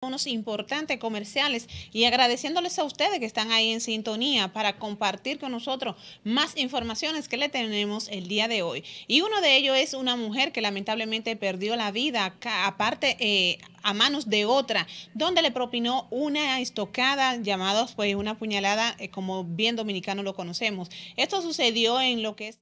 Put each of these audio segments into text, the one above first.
unos importantes comerciales y agradeciéndoles a ustedes que están ahí en sintonía para compartir con nosotros más informaciones que le tenemos el día de hoy. Y uno de ellos es una mujer que lamentablemente perdió la vida, aparte... Eh, a manos de otra, donde le propinó una estocada llamada pues una puñalada, eh, como bien dominicano lo conocemos. Esto sucedió en lo que es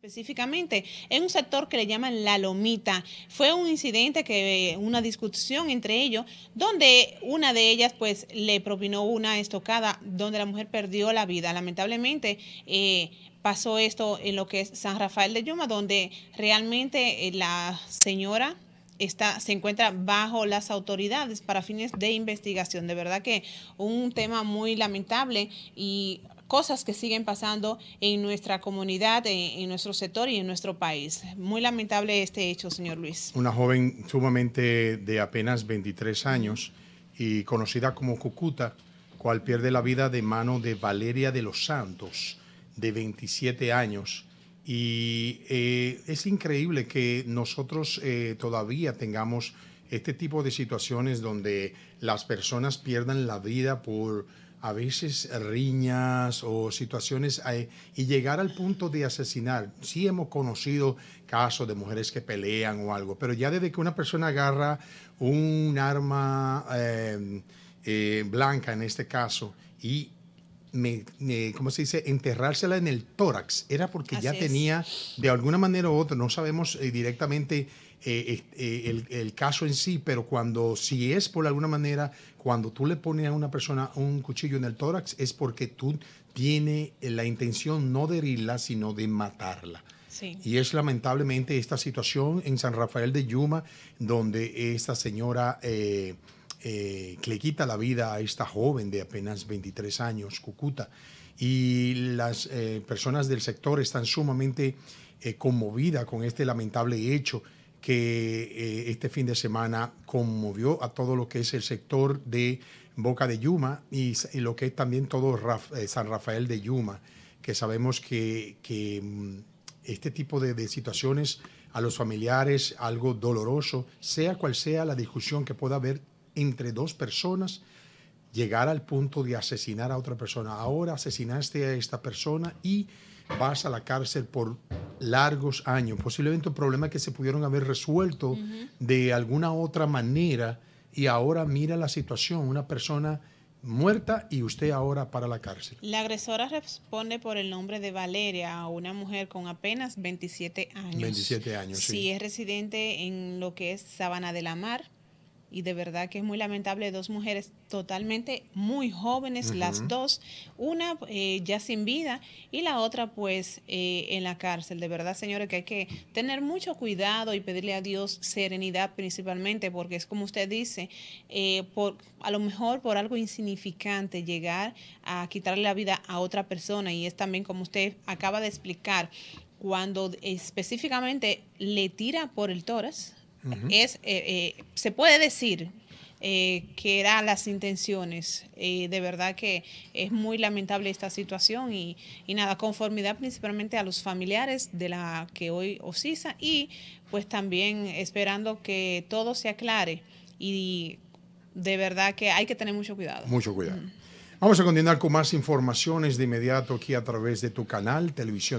Específicamente, en un sector que le llaman La Lomita. Fue un incidente que, eh, una discusión entre ellos, donde una de ellas pues le propinó una estocada donde la mujer perdió la vida. Lamentablemente, eh, pasó esto en lo que es San Rafael de Yuma, donde realmente eh, la señora Está, se encuentra bajo las autoridades para fines de investigación. De verdad que un tema muy lamentable y cosas que siguen pasando en nuestra comunidad, en, nuestro sector y en nuestro país. Muy lamentable este hecho, señor Luis. Una joven sumamente de apenas 23 años y conocida como Cucuta, cual pierde la vida de mano de Valeria de los Santos, de 27 años. Y eh, es increíble que nosotros eh, todavía tengamos este tipo de situaciones donde las personas pierdan la vida por a veces riñas o situaciones eh, y llegar al punto de asesinar. Sí hemos conocido casos de mujeres que pelean o algo, pero ya desde que una persona agarra un arma em, eh, blanca en este caso y me, ¿cómo se dice? Enterrársela en el tórax. Era porque ya tenía, de alguna manera u otra, no sabemos eh, directamente eh, eh, el, caso en sí, pero cuando, si es por alguna manera, cuando tú le pones a una persona un cuchillo en el tórax, es porque tú tienes la intención no de herirla, sino de matarla. Y es lamentablemente esta situación en San Rafael de Yuma, donde esta señora eh, le quita la vida a esta joven de apenas 23 años, Cucuta. Y las personas del sector están sumamente conmovidas con este lamentable hecho que eh, este fin de semana conmovió a todo lo que es el sector de Boca de Yuma y, lo que es también todo eh, San Rafael de Yuma, que sabemos que, mm, este tipo de, de, situaciones a los familiares, algo doloroso, sea cual sea la discusión que pueda haber entre dos personas, llegar al punto de asesinar a otra persona. Ahora asesinaste a esta persona y vas a la cárcel por largos años, posiblemente problemas que se pudieron haber resuelto de alguna otra manera y ahora mira la situación, una persona muerta y usted ahora para la cárcel. La agresora responde por el nombre de Valeria, una mujer con apenas 27 años. 27 años, sí. sí es residente en lo que es Sabana de la Mar y de verdad que es muy lamentable, dos mujeres totalmente muy jóvenes, las dos, una eh, ya sin vida y la otra pues eh, en la cárcel. De verdad, señores, que hay que tener mucho cuidado y pedirle a Dios serenidad principalmente, porque es como usted dice, eh, por, a lo mejor por algo insignificante llegar a quitarle la vida a otra persona y es también como usted acaba de explicar, cuando específicamente le tira por el tórax, es, eh, eh, se puede decir eh, que eran las intenciones. de verdad que es muy lamentable esta situación y, nada, conformidad principalmente a los familiares de la que hoy ocisa y pues también esperando que todo se aclare y de verdad que hay que tener mucho cuidado. Mucho cuidado. Vamos a continuar con más informaciones de inmediato aquí a través de tu canal, televisión.